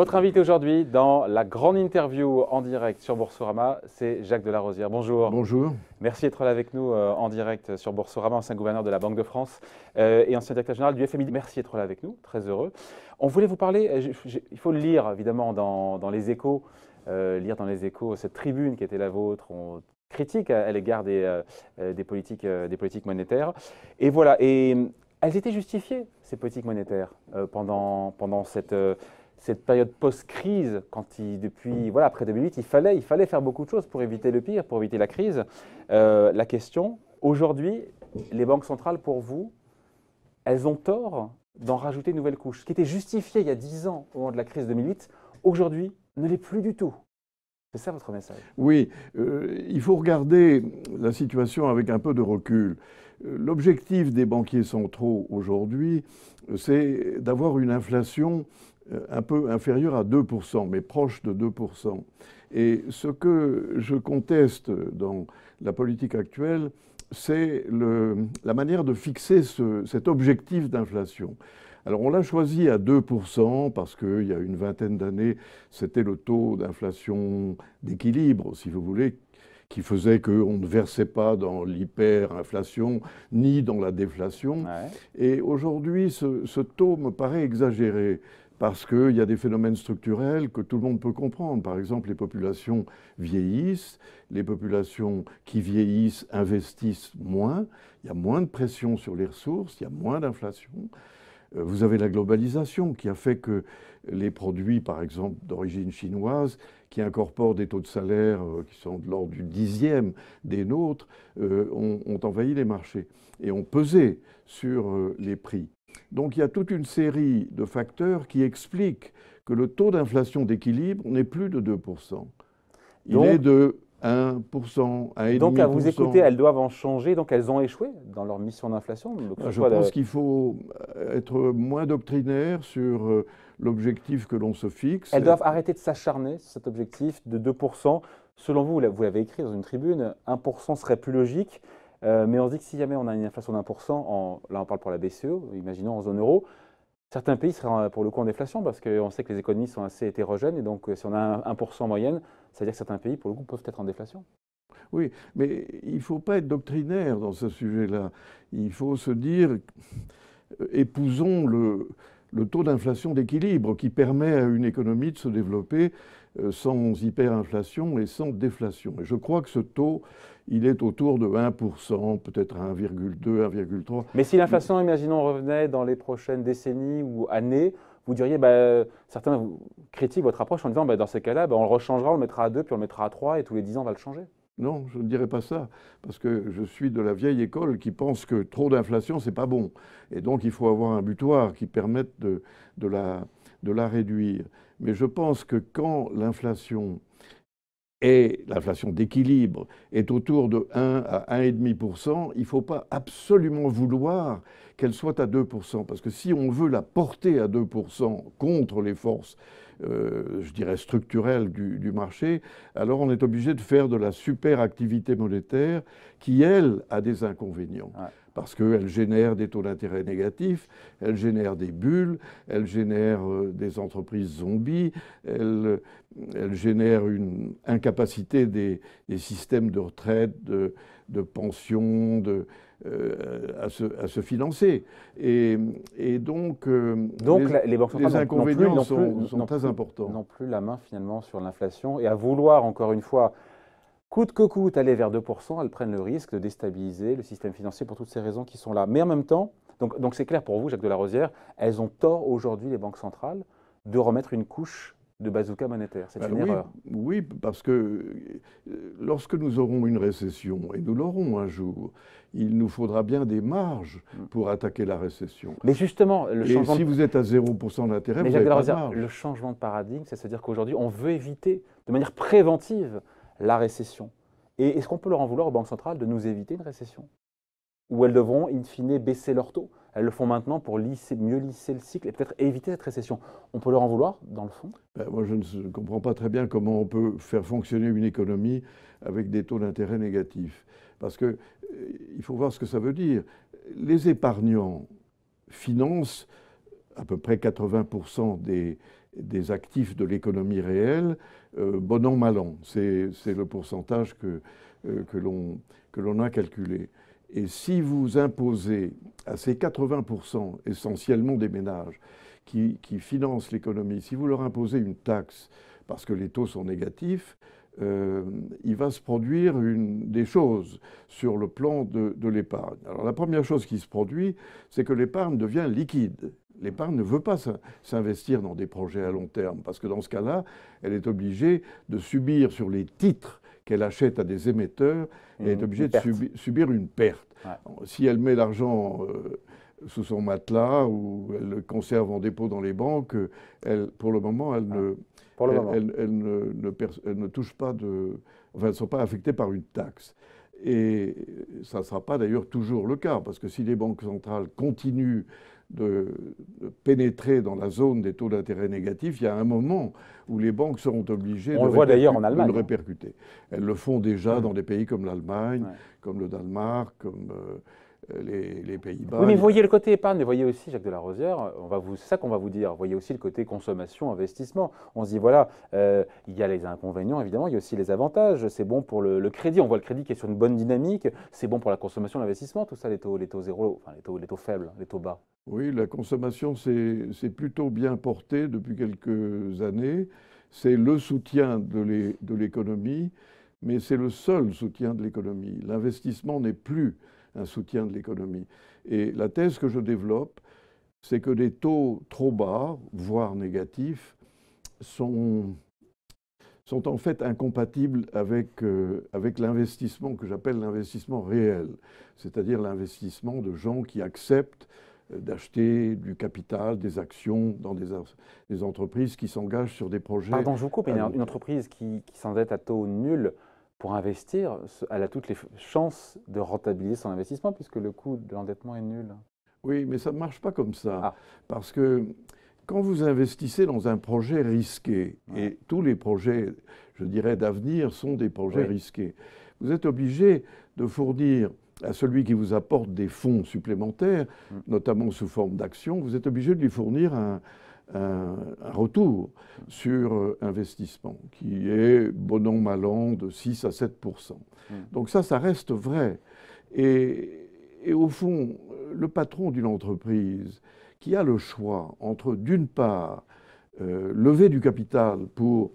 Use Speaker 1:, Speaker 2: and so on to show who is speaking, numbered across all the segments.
Speaker 1: Votre invité aujourd'hui dans la grande interview en direct sur Boursorama, c'est Jacques Delarosière. Bonjour. Bonjour. Merci d'être là avec nous euh, en direct sur Boursorama, ancien gouverneur de la Banque de France euh, et ancien directeur général du FMI. Merci d'être là avec nous, très heureux. On voulait vous parler, euh, il faut le lire évidemment dans, dans les échos, lire dans les échos cette tribune qui était la vôtre, on critique à, l'égard des, des, politiques, des politiques monétaires. Et voilà, et elles étaient justifiées, ces politiques monétaires, pendant, pendant cette cette période post-crise, quand il, depuis voilà, après 2008, il fallait, il fallait faire beaucoup de choses pour éviter le pire, pour éviter la crise. Euh, la question, aujourd'hui, les banques centrales, pour vous, elles ont tort d'en rajouter une nouvelle couche. Ce qui était justifié il y a 10 ans, au moment de la crise 2008, aujourd'hui, ne l'est plus du tout. C'est ça votre message
Speaker 2: Oui, euh, il faut regarder la situation avec un peu de recul. Euh, l'objectif des banquiers centraux aujourd'hui, c'est d'avoir une inflation euh, un peu inférieur à 2%, mais proche de 2%. Et ce que je conteste dans la politique actuelle, c'est la manière de fixer cet objectif d'inflation. Alors on l'a choisi à 2% parce qu'il y a une vingtaine d'années, c'était le taux d'inflation d'équilibre, si vous voulez, qui faisait qu'on ne versait pas dans l'hyperinflation ni dans la déflation. Et aujourd'hui, ce, ce, taux me paraît exagéré parce qu'il y a des phénomènes structurels que tout le monde peut comprendre. Par exemple, les populations vieillissent, les populations qui vieillissent investissent moins, il y a moins de pression sur les ressources, il y a moins d'inflation. Euh, vous avez la globalisation qui a fait que les produits, par exemple, d'origine chinoise, qui incorporent des taux de salaire euh, qui sont de l'ordre du dixième des nôtres, euh, ont, envahi les marchés et ont pesé sur les prix. Donc il y a toute une série de facteurs qui expliquent que le taux d'inflation d'équilibre n'est plus de 2%. Il est de 1%, Donc à vous écouter, elles
Speaker 1: doivent en changer, donc elles ont échoué dans leur mission d'inflation ah, Je pense qu'il
Speaker 2: faut euh, être moins doctrinaire sur euh, l'objectif que l'on se fixe. Elles doivent
Speaker 1: arrêter de s'acharner sur cet objectif de 2%. Selon vous, vous l'avez écrit dans une tribune, 1% serait plus logique. Euh, mais on se dit que si jamais on a une inflation d'un pour là on parle pour la BCE, imaginons en zone euro, certains pays seraient pour le coup en déflation parce qu'on sait que les économies sont assez hétérogènes et donc euh, si on a 1% en moyenne, ça veut dire que certains pays pour le coup peuvent être en déflation.
Speaker 2: Oui, mais il ne faut pas être doctrinaire dans ce sujet-là. Il faut se dire, euh, épousons le taux d'inflation d'équilibre qui permet à une économie de se développer euh, sans hyperinflation et sans déflation. Et je crois que ce taux, il est autour de 1%, peut-être 1,2, 1,3.
Speaker 1: Mais si l'inflation, imaginons, revenait dans les prochaines décennies ou années, vous diriez, bah, certains critiquent votre approche en disant, bah, dans ces cas-là, bah, on le rechangera, on le mettra à 2, puis on le
Speaker 2: mettra à 3, et tous les 10 ans, on va le changer. Non, je ne dirais pas ça, parce que je suis de la vieille école qui pense que trop d'inflation, c'est pas bon. Et donc, il faut avoir un butoir qui permette de, de la de la réduire. Mais je pense que quand l'inflation et l'inflation d'équilibre est autour de 1 à 1,5%, il ne faut pas absolument vouloir qu'elle soit à 2%, parce que si on veut la porter à 2% contre les forces, euh, je dirais, structurelles du, marché, alors on est obligé de faire de la super activité monétaire qui, elle, a des inconvénients parce qu'elles génèrent des taux d'intérêt négatifs, elles génèrent des bulles, elles génèrent euh, des entreprises zombies, elles, elles génèrent une incapacité des, systèmes de retraite, de, pension, de, euh, à, se, financer. Et, donc, euh, donc les, banques inconvénients sont, très
Speaker 1: importants. N'ont plus la main finalement sur l'inflation et à vouloir encore une fois coûte que coûte, aller vers 2%, elles prennent le risque de déstabiliser le système financier pour toutes ces raisons qui sont là. Mais en même temps, donc c'est clair pour vous, Jacques Delarosière, elles ont tort aujourd'hui, les banques centrales, de remettre une couche de bazooka monétaire. C'est bah une erreur.
Speaker 2: Oui, parce que euh, lorsque nous aurons une récession, et nous l'aurons un jour, il nous faudra bien des marges mm. pour attaquer la récession. Mais justement, le et si vous êtes à 0% d'intérêt, vous n'avez pas de marge. Le changement de paradigme, c'est-à-dire qu'aujourd'hui, on veut éviter de manière préventive
Speaker 1: la récession. Et est-ce qu'on peut leur en vouloir aux banques centrales de nous éviter une récession Ou elles devront, in fine, baisser leurs taux Elles le font maintenant pour lisser, mieux lisser le cycle et peut-être éviter cette récession. On peut leur en vouloir, dans le fond
Speaker 2: ben, Moi, je ne comprends pas très bien comment on peut faire fonctionner une économie avec des taux d'intérêt négatifs. Parce qu'il euh, il faut voir ce que ça veut dire. Les épargnants financent à peu près 80% des, des actifs de l'économie réelle, euh, bon an, mal an. C'est le pourcentage que, euh, que l'on a calculé. Et si vous imposez à ces 80% essentiellement des ménages qui, financent l'économie, si vous leur imposez une taxe parce que les taux sont négatifs, euh, il va se produire une, des choses sur le plan de, de l'épargne. Alors la première chose qui se produit, c'est que l'épargne devient liquide. L'épargne ne veut pas s'investir dans des projets à long terme, parce que dans ce cas-là, elle est obligée de subir sur les titres qu'elle achète à des émetteurs, et elle est mmh, obligée de subir une perte. Si elle met l'argent euh, sous son matelas ou elle le conserve en dépôt dans les banques, elle, pour le moment, elle, ne, ne, ne touche pas de... Enfin, elles ne sont pas affectées par une taxe. Et ça ne sera pas d'ailleurs toujours le cas, parce que si les banques centrales continuent de, pénétrer dans la zone des taux d'intérêt négatifs, il y a un moment où les banques seront obligées de, le voit d'ailleurs en Allemagne, répercuter. Elles le font déjà mmh. dans des pays comme l'Allemagne, comme le Danemark, comme euh, euh, les, Pays-Bas. Oui, mais voyez le côté épargne, mais
Speaker 1: voyez aussi, Jacques Delarosière, c'est ça qu'on va vous dire, voyez aussi le côté consommation, investissement. On se dit, voilà, euh, il y a les inconvénients, évidemment, il y a aussi les avantages. C'est bon pour le, crédit, on voit le crédit qui est sur une bonne dynamique, c'est bon pour la consommation, l'investissement, tout ça, les taux, les taux zéro, enfin les taux, les taux faibles, les taux bas.
Speaker 2: Oui, la consommation, c'est plutôt bien portée depuis quelques années. C'est le soutien de l'économie, mais c'est le seul soutien de l'économie. L'investissement n'est plus un soutien de l'économie. Et la thèse que je développe, c'est que des taux trop bas, voire négatifs, sont, sont en fait incompatibles avec, euh, avec l'investissement que j'appelle l'investissement réel, c'est-à-dire l'investissement de gens qui acceptent euh, d'acheter du capital, des actions dans des, entreprises qui s'engagent sur des projets. Pardon, je vous coupe, une
Speaker 1: entreprise qui, qui
Speaker 2: s'endette à taux
Speaker 1: nul pour investir, elle a toutes les chances de rentabiliser son investissement puisque
Speaker 2: le coût de l'endettement est nul. Oui, mais ça ne marche pas comme ça. Ah. Parce que quand vous investissez dans un projet risqué, et tous les projets, je dirais, d'avenir sont des projets risqués, vous êtes obligé de fournir à celui qui vous apporte des fonds supplémentaires, mm. notamment sous forme d'actions, vous êtes obligé de lui fournir un, un, retour sur euh, investissement qui est bon an, mal an de 6 à 7 mm. Donc ça, ça reste vrai. Et, au fond, le patron d'une entreprise qui a le choix entre, d'une part, euh, lever du capital pour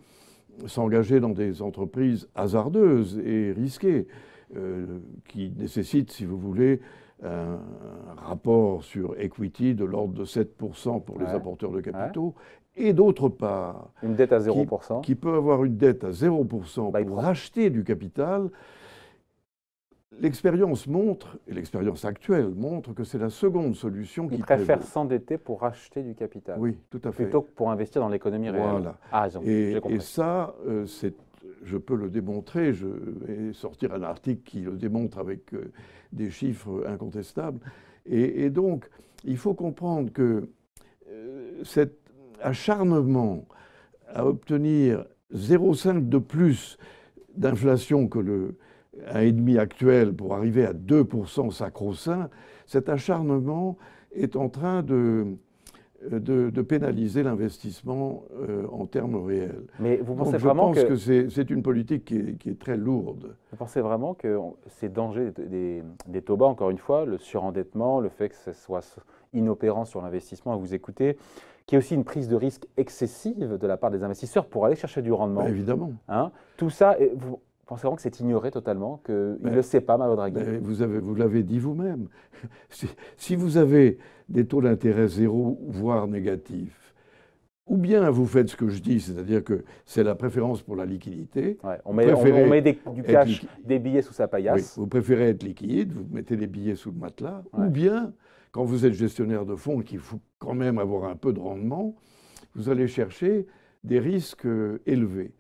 Speaker 2: s'engager dans des entreprises hasardeuses et risquées, euh, qui nécessitent, si vous voulez, un rapport sur equity de l'ordre de 7% pour les apporteurs de capitaux, et d'autre part... Une dette à 0%. Qui, peut avoir une dette à 0% pour bah, racheter du capital. L'expérience montre, et l'expérience actuelle montre, que c'est la seconde solution qui Ils préfèrent s'endetter pour racheter du capital. Oui, tout à fait. Plutôt que pour investir dans
Speaker 1: l'économie réelle. Voilà. Ah, et, et,
Speaker 2: ça, euh, c'est je peux le démontrer, je vais sortir un article qui le démontre avec euh, des chiffres incontestables. Et, donc, il faut comprendre que euh, cet acharnement à obtenir 0,5 de plus d'inflation que le 1,5 actuel pour arriver à 2% sacro-saint, cet acharnement est en train de euh, de, pénaliser l'investissement euh, en termes réels. Mais vous pensez Donc, vraiment je pense que, c'est une politique qui est, très lourde.
Speaker 1: Vous pensez vraiment que ces dangers des, taux bas, encore une fois, le surendettement, le fait que ce soit inopérant sur l'investissement, à vous écouter, qui est aussi une prise de risque excessive de la part des investisseurs pour aller chercher du rendement. Bah, évidemment. Hein Tout ça, vous, pensez vraiment que c'est ignoré totalement,
Speaker 2: qu'il ne ben, le sait pas, Mario Draghi ben, Vous l'avez dit vous-même. Si, vous avez des taux d'intérêt zéro, voire négatifs, ou bien vous faites ce que je dis, c'est-à-dire que c'est la préférence pour la liquidité. on, met, des, du cash, des billets sous sa paillasse. vous préférez être liquide, vous mettez des billets sous le matelas, ou bien, quand vous êtes gestionnaire de fonds, qu'il faut quand même avoir un peu de rendement, vous allez chercher des risques euh, élevés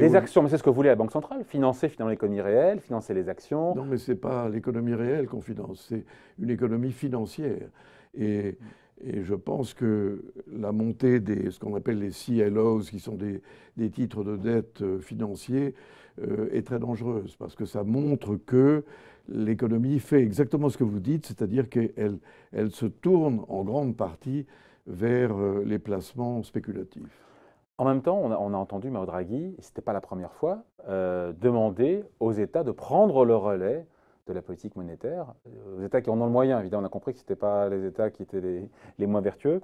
Speaker 2: des actions, mais c'est ce que voulait la Banque centrale, financer finalement l'économie réelle, financer les actions. Non, mais ce n'est pas l'économie réelle qu'on finance, c'est une économie financière. Et, et, je pense que la montée des ce qu'on appelle les CLOs, qui sont des, des titres de dette euh, financiers, euh, est très dangereuse, parce que ça montre que l'économie fait exactement ce que vous dites, c'est-à-dire qu'elle elle se tourne en grande partie vers euh, les placements spéculatifs. En même temps, on a, entendu Mao Draghi, ce n'était pas la première fois, euh,
Speaker 1: demander aux États de prendre le relais de la politique monétaire, euh, aux États qui en ont le moyen, évidemment, on a compris que ce n'étaient pas les États qui étaient les, moins vertueux.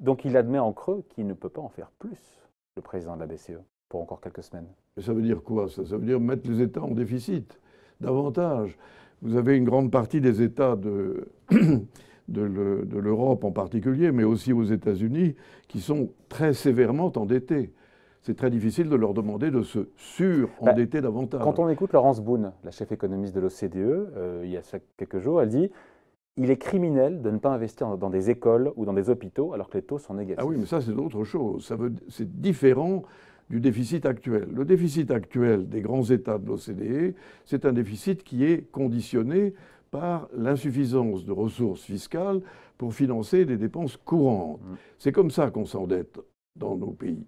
Speaker 1: Donc il admet en creux
Speaker 2: qu'il ne peut pas en faire plus, le président de la BCE, pour encore quelques semaines. Mais ça veut dire quoi ça, ça veut dire mettre les États en déficit, davantage. Vous avez une grande partie des États de, de l'Europe en particulier, mais aussi aux États-Unis, qui sont très sévèrement endettés. C'est très difficile de leur demander de se sur-endetter bah, davantage. Quand on écoute Laurence Boone, la chef économiste de l'OCDE, euh, il y a quelques jours, elle dit il est criminel de ne pas investir dans des écoles ou dans des hôpitaux alors que les taux sont négatifs. Ah oui, mais ça c'est autre chose. C'est différent du déficit actuel. Le déficit actuel des grands États de l'OCDE, c'est un déficit qui est conditionné par l'insuffisance de ressources fiscales pour financer des dépenses courantes. Mm. C'est comme ça qu'on s'endette dans nos pays.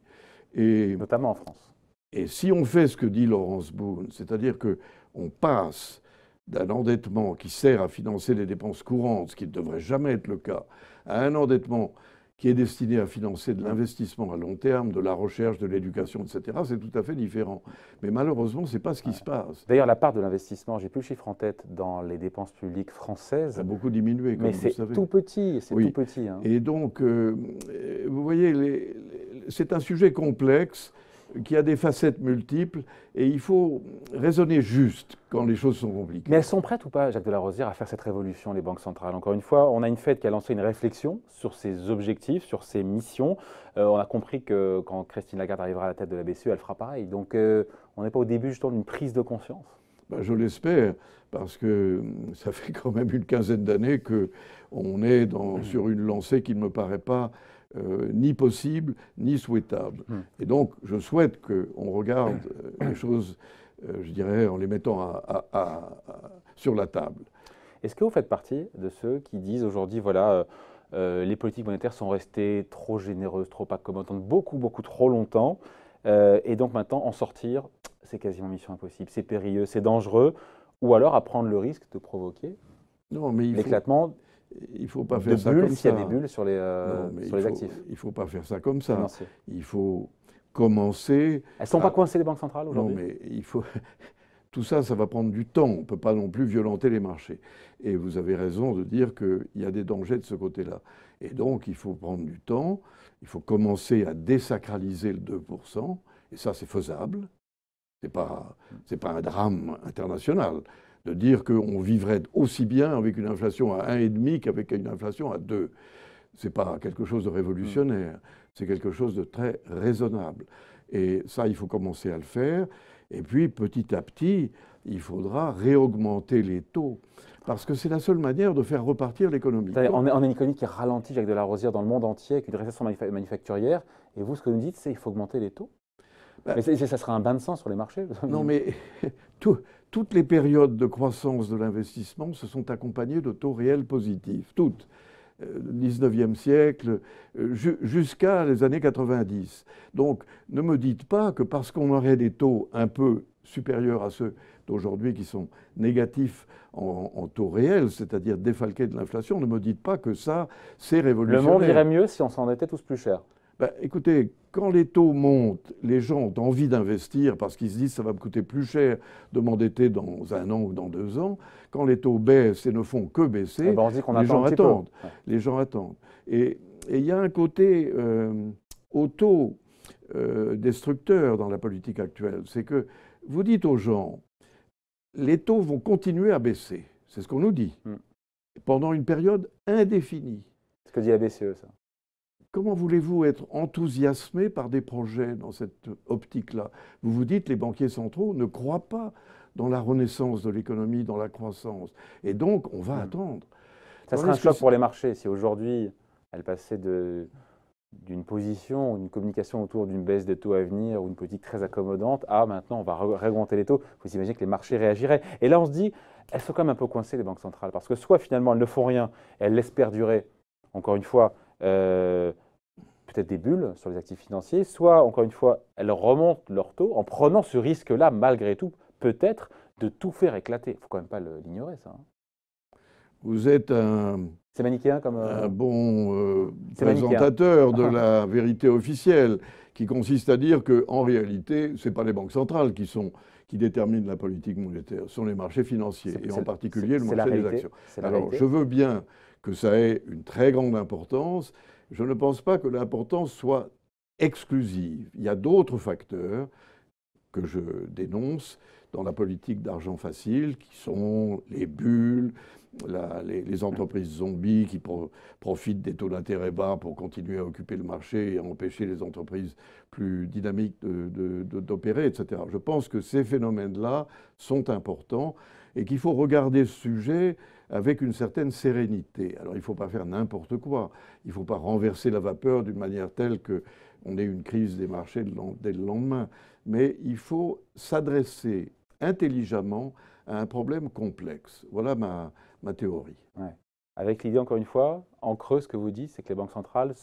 Speaker 2: Et, Notamment en France. Et si on fait ce que dit Laurence Boone, c'est-à-dire qu'on passe d'un endettement qui sert à financer des dépenses courantes, ce qui ne devrait jamais être le cas, à un endettement qui est destiné à financer de l'investissement à long terme, de la recherche, de l'éducation, etc., c'est tout à fait différent. Mais malheureusement, ce n'est pas ce qui se passe. D'ailleurs, la part de l'investissement, j'ai plus le chiffre en tête, dans les dépenses publiques françaises. Ça a beaucoup diminué, comme mais c'est tout petit, c'est tout petit. Hein. Et donc, euh, vous voyez, c'est un sujet complexe qui a des facettes multiples et il faut raisonner juste quand les choses sont compliquées. Mais elles sont prêtes ou pas, Jacques Delarosière, à faire cette révolution, les banques
Speaker 1: centrales Encore une fois, on a une fête qui a lancé une réflexion sur ses objectifs, sur ses missions. Euh, on a compris que quand Christine Lagarde arrivera à la tête de la BCE, elle fera pareil. Donc euh, on n'est pas au début justement d'une prise de conscience.
Speaker 2: Ben, je l'espère, parce que ça fait quand même une quinzaine d'années qu'on est dans, sur une lancée qui ne me paraît pas euh, ni possible ni souhaitable. Hmm. Et donc, je souhaite qu'on regarde euh, les choses, euh, je dirais, en les mettant à, sur la table. Est-ce que vous faites partie
Speaker 1: de ceux qui disent aujourd'hui, voilà, les politiques monétaires sont restées trop généreuses, trop accommodantes, beaucoup, beaucoup trop longtemps, et donc maintenant, en sortir, c'est quasiment mission impossible, c'est périlleux, c'est dangereux, ou alors à prendre le risque de provoquer
Speaker 2: l'éclatement il faut pas faire ça comme ça. Il y des bulles sur euh, les, faut, actifs. Il faut pas faire ça comme ça. il faut commencer. Elles sont pas coincées les banques centrales aujourd'hui. Non, mais il faut. Tout ça, ça va prendre du temps. On ne peut pas non plus violenter les marchés. Et vous avez raison de dire qu'il y a des dangers de ce côté-là. Et donc, il faut prendre du temps. Il faut commencer à désacraliser le 2%. Et ça, c'est faisable. Ce n'est pas un drame international de dire qu'on vivrait aussi bien avec une inflation à 1,5 qu'avec une inflation à 2. Ce n'est pas quelque chose de révolutionnaire, mm. c'est quelque chose de très raisonnable. Et ça, il faut commencer à le faire. Et puis, petit à petit, il faudra réaugmenter les taux. Parce que c'est la seule manière de faire repartir l'économie. On a une économie qui ralentit, la rosière dans le monde entier, avec une récession manufacturière. Et vous, ce que vous dites, c'est qu'il faut augmenter les taux bah, mais ça,
Speaker 1: sera un bain de sang sur les marchés Non, mais
Speaker 2: toutes les périodes de croissance de l'investissement se sont accompagnées de taux réels positifs, toutes. Euh, 19e siècle euh, jusqu'à les années 90. Donc ne me dites pas que parce qu'on aurait des taux un peu supérieurs à ceux d'aujourd'hui qui sont négatifs en, taux réel, c'est-à-dire défalqués de l'inflation, ne me dites pas que ça, c'est révolutionnaire. Le monde irait
Speaker 1: mieux si on s'en s'endettait tous plus cher.
Speaker 2: Bah, écoutez, quand les taux montent, les gens ont envie d'investir parce qu'ils se disent ça va me coûter plus cher de m'endetter dans un an ou dans deux ans. Quand les taux baissent et ne font que baisser, eh ben, les, gens attendent. les gens attendent. Et il y a un côté euh, auto-destructeur euh, dans la politique actuelle. C'est que vous dites aux gens, les taux vont continuer à baisser. C'est ce qu'on nous dit. Hmm. Pendant une période indéfinie. Ce que dit la BCE, ça. Comment voulez-vous être enthousiasmé par des projets dans cette optique-là Vous vous dites, les banquiers centraux ne croient pas dans la renaissance de l'économie, dans la croissance. Et donc, on va hmm. attendre. Ça serait un choc
Speaker 1: pour les marchés si aujourd'hui, elles passaient d'une position, d'une communication autour d'une baisse des taux à venir ou une politique très accommodante à maintenant on va réaugmenter les taux. Vous imaginez que les marchés réagiraient. Et là on se dit, elles sont quand même un peu coincées les banques centrales parce que soit finalement elles ne font rien, elles laissent perdurer, encore une fois, euh, des bulles sur les actifs financiers, soit, encore une fois, elles remontent leur taux en prenant ce risque-là, malgré tout, peut-être, de tout faire éclater. Il ne faut quand même pas l'ignorer, ça. Hein.
Speaker 2: Vous êtes un... C'est manichéen comme... Euh, un bon euh, présentateur de la vérité officielle, qui consiste à dire qu'en réalité, ce n'est pas les banques centrales qui sont qui déterminent la politique monétaire, ce sont les marchés financiers, et en particulier le marché des actions. Alors, je veux bien que ça ait une très grande importance, je ne pense pas que l'importance soit exclusive. Il y a d'autres facteurs que je dénonce dans la politique d'argent facile, qui sont les bulles, les, entreprises zombies qui profitent des taux d'intérêt bas pour continuer à occuper le marché et empêcher les entreprises plus dynamiques d'opérer, etc. Je pense que ces phénomènes-là sont importants et qu'il faut regarder ce sujet avec une certaine sérénité. Alors il ne faut pas faire n'importe quoi, il ne faut pas renverser la vapeur d'une manière telle qu'on ait une crise des marchés dès le lendemain, mais il faut s'adresser intelligemment à un problème complexe. Voilà ma, ma théorie.
Speaker 1: Avec l'idée, encore une fois, en creux, ce que vous dites, c'est que les banques centrales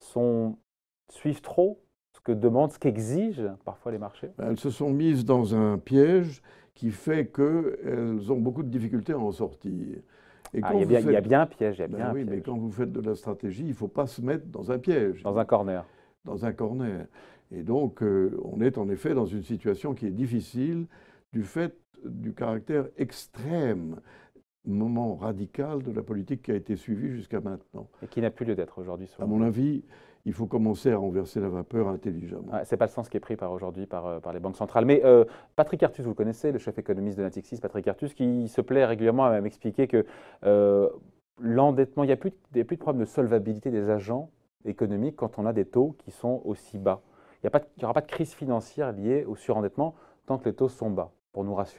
Speaker 1: sont,
Speaker 2: suivent trop ce que demandent, ce
Speaker 1: qu'exigent parfois les marchés ben, Elles
Speaker 2: se sont mises dans un piège qui fait qu'elles ont beaucoup de difficultés à en sortir. Ah, il, y a bien, un piège. Il y a ben oui, mais quand vous faites de la stratégie, il ne faut pas se mettre dans un piège. Dans un corner. Dans un corner. Et donc, euh, on est en effet dans une situation qui est difficile du fait du caractère extrême moment radical de la politique qui a été suivie jusqu'à maintenant. Et qui n'a plus lieu d'être aujourd'hui. À mon avis, il faut commencer à
Speaker 1: renverser la vapeur intelligemment. Ah, c'est Ce n'est pas le sens qui est pris par aujourd'hui par, euh, par, les banques centrales. Mais euh, Patrick Artus, vous le connaissez, le chef économiste de Natixis, Patrick Artus, qui se plaît régulièrement à m'expliquer que euh, l'endettement, il n'y a, a, plus de problème de solvabilité des agents économiques quand on a des taux qui sont aussi bas. Il n'y aura pas de crise financière liée au surendettement tant que les taux sont bas.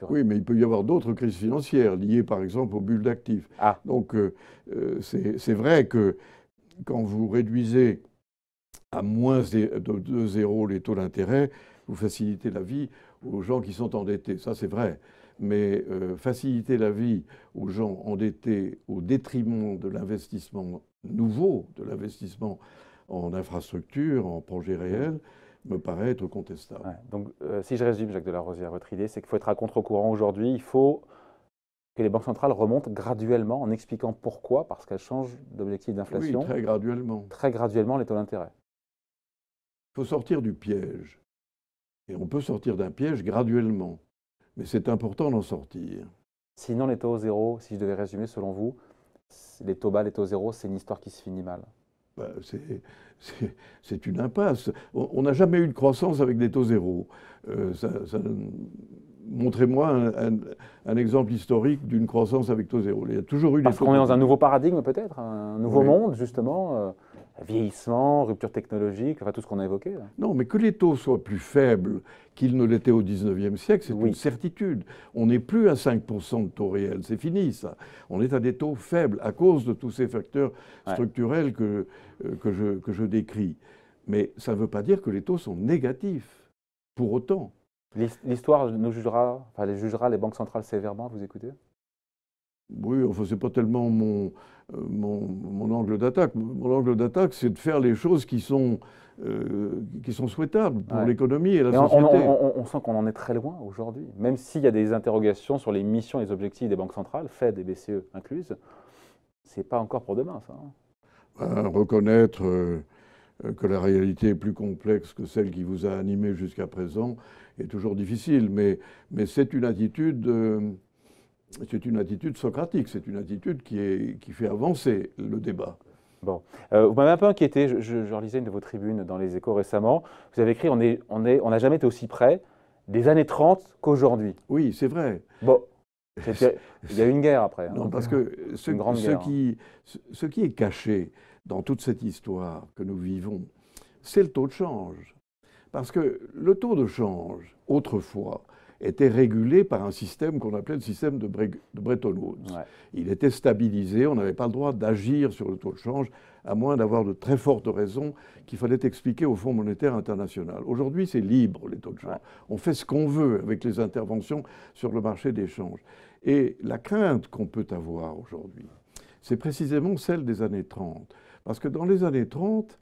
Speaker 2: Oui, mais il peut y avoir d'autres crises financières liées par exemple aux bulles d'actifs. Ah. Donc euh, euh, c'est vrai que quand vous réduisez à moins de, zéro les taux d'intérêt, vous facilitez la vie aux gens qui sont endettés. Ça, c'est vrai. Mais euh, faciliter la vie aux gens endettés au détriment de l'investissement nouveau, de l'investissement en infrastructures, en projets réels me paraît être contestable. donc, euh,
Speaker 1: si je résume, Jacques Delarosière, votre idée, c'est qu'il faut être à contre-courant aujourd'hui. Il faut que les banques centrales remontent graduellement en expliquant pourquoi, parce qu'elles changent d'objectif d'inflation. Oui, très graduellement. Très graduellement les taux d'intérêt.
Speaker 2: Il faut sortir du piège. Et on peut sortir d'un piège graduellement. Mais c'est important d'en sortir. Sinon, les taux zéro, si je devais résumer, selon vous, les taux bas, les taux zéro, c'est une histoire qui se finit mal. Bah, c'est une impasse. On n'a jamais eu de croissance avec des taux zéro. Euh, montrez-moi un, exemple historique d'une croissance avec taux zéro. Il y a toujours eu Parce qu'on est dans un nouveau
Speaker 1: paradigme peut-être, un nouveau monde
Speaker 2: justement. Euh, vieillissement, rupture technologique, enfin tout ce qu'on a évoqué. Non, mais que les taux soient plus faibles qu'ils ne l'étaient au 19e siècle, c'est une certitude. On n'est plus à 5% de taux réels, c'est fini ça. On est à des taux faibles à cause de tous ces facteurs structurels euh, que, je, que je décris. Mais ça ne veut pas dire que les taux sont négatifs, pour autant. L'histoire nous jugera,
Speaker 1: enfin, les jugera les banques centrales sévèrement, vous écoutez
Speaker 2: oui, enfin, n'est pas tellement euh, mon, angle d'attaque. Mon angle d'attaque, c'est de faire les choses qui sont, euh, qui sont souhaitables pour l'économie et la société.
Speaker 1: On, sent qu'on en est très loin aujourd'hui. Même s'il y a des interrogations sur les missions et les objectifs des banques centrales, Fed et BCE incluses, c'est pas encore pour demain, ça. Hein.
Speaker 2: Euh, reconnaître que la réalité est plus complexe que celle qui vous a animé jusqu'à présent est toujours difficile, mais, mais c'est une attitude c'est une attitude socratique, c'est une attitude qui, est, qui fait avancer le débat. Bon. Euh, vous m'avez un peu inquiété, je, je, une de vos tribunes dans
Speaker 1: les échos récemment. Vous avez écrit On n'a on jamais été aussi près des années 30 qu'aujourd'hui.
Speaker 2: Oui, c'est vrai. Bon. Il y a une guerre après. Hein, non, parce que euh, hein. qui, ce qui est caché dans toute cette histoire que nous vivons, c'est le taux de change. Parce que le taux de change, autrefois, était régulé par un système qu'on appelait le système de, de Bretton Woods. Il était stabilisé, on n'avait pas le droit d'agir sur le taux de change, à moins d'avoir de très fortes raisons qu'il fallait expliquer au Fonds monétaire international. Aujourd'hui, c'est libre, les taux de change. On fait ce qu'on veut avec les interventions sur le marché des changes. Et la crainte qu'on peut avoir aujourd'hui, c'est précisément celle des années 30. Parce que dans les années 30,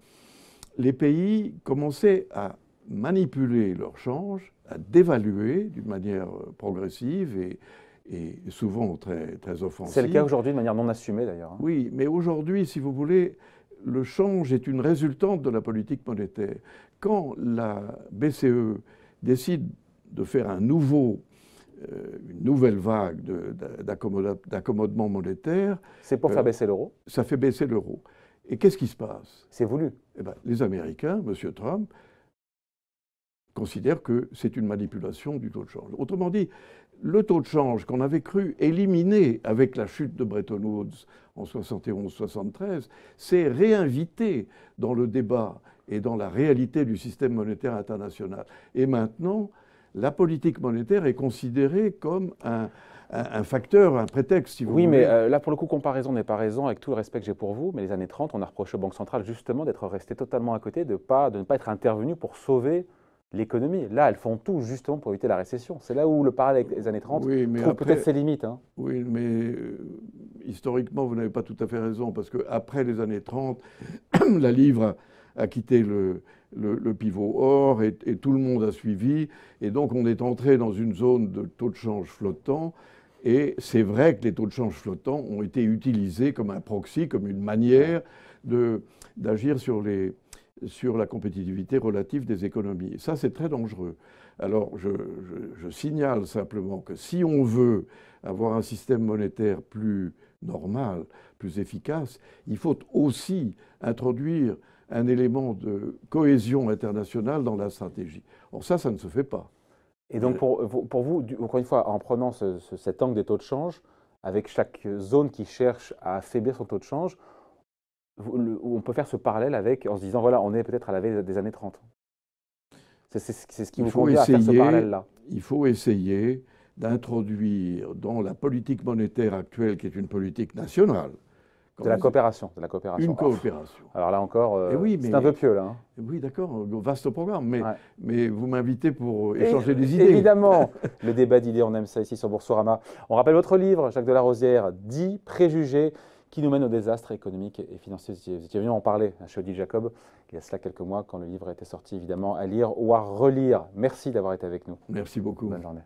Speaker 2: les pays commençaient à manipuler leur change à dévaluer d'une manière euh, progressive et, et souvent très, très offensive. C'est le cas aujourd'hui de manière non assumée d'ailleurs. Hein. Oui, mais aujourd'hui, si vous voulez, le change est une résultante de la politique monétaire. Quand la BCE décide de faire un nouveau, euh, une nouvelle vague d'accommodement monétaire. C'est pour faire euh, baisser l'euro Ça fait baisser l'euro. Et qu'est-ce qui se passe C'est voulu. Eh ben, les Américains, M. Trump, considère que c'est une manipulation du taux de change. Autrement dit, le taux de change qu'on avait cru éliminer avec la chute de Bretton Woods en 71-73 s'est réinvité dans le débat et dans la réalité du système monétaire international. Et maintenant, la politique monétaire est considérée comme un, facteur, un prétexte, si vous oui, voulez. Oui, euh, mais là, pour le coup, comparaison n'est pas
Speaker 1: raison, avec tout le respect que j'ai pour vous. Mais les années 30, on a reproché aux banques centrales justement d'être restées totalement à côté, de, pas, de ne pas être intervenues pour sauver l'économie. Là, elles font tout justement pour éviter la récession. C'est là où le parallèle des les années 30 oui, mais peut-être ses limites.
Speaker 2: Hein. Oui, mais euh, historiquement, vous n'avez pas tout à fait raison, parce qu'après les années 30, la livre a quitté le, pivot or et, et, tout le monde a suivi. Et donc, on est entré dans une zone de taux de change flottant. Et c'est vrai que les taux de change flottants ont été utilisés comme un proxy, comme une manière d'agir sur les, sur la compétitivité relative des économies. Et ça, c'est très dangereux. Alors, je, signale simplement que si on veut avoir un système monétaire plus normal, plus efficace, il faut aussi introduire un élément de cohésion internationale dans la stratégie. Or, ça, ça ne se fait pas. Et donc,
Speaker 1: pour, vous, encore une fois, en prenant cet angle des taux de change, avec chaque zone qui cherche à affaiblir son taux de change, on peut faire ce parallèle avec, en se disant, voilà, on est peut-être à la veille des années 30. C'est ce qui vous faut essayer, faire ce parallèle-là.
Speaker 2: Il faut essayer d'introduire dans la politique monétaire actuelle, qui est une politique nationale,
Speaker 1: de la, coopération,
Speaker 2: la coopération. Une coopération. Alors là encore, euh, eh c'est un peu pieux là. Hein. Oui, d'accord, vaste programme, mais, vous m'invitez pour échanger des idées. Évidemment, le débat
Speaker 1: d'idées, on aime ça ici sur Boursorama. On rappelle votre livre, Jacques Delarosière, dit préjugés qui nous mène au désastre économique et financier. Vous étiez venu en parler à chez Jacob il y a cela quelques mois quand le livre était sorti, évidemment, à lire ou à relire. Merci d'avoir été avec nous. Merci beaucoup. Bonne journée.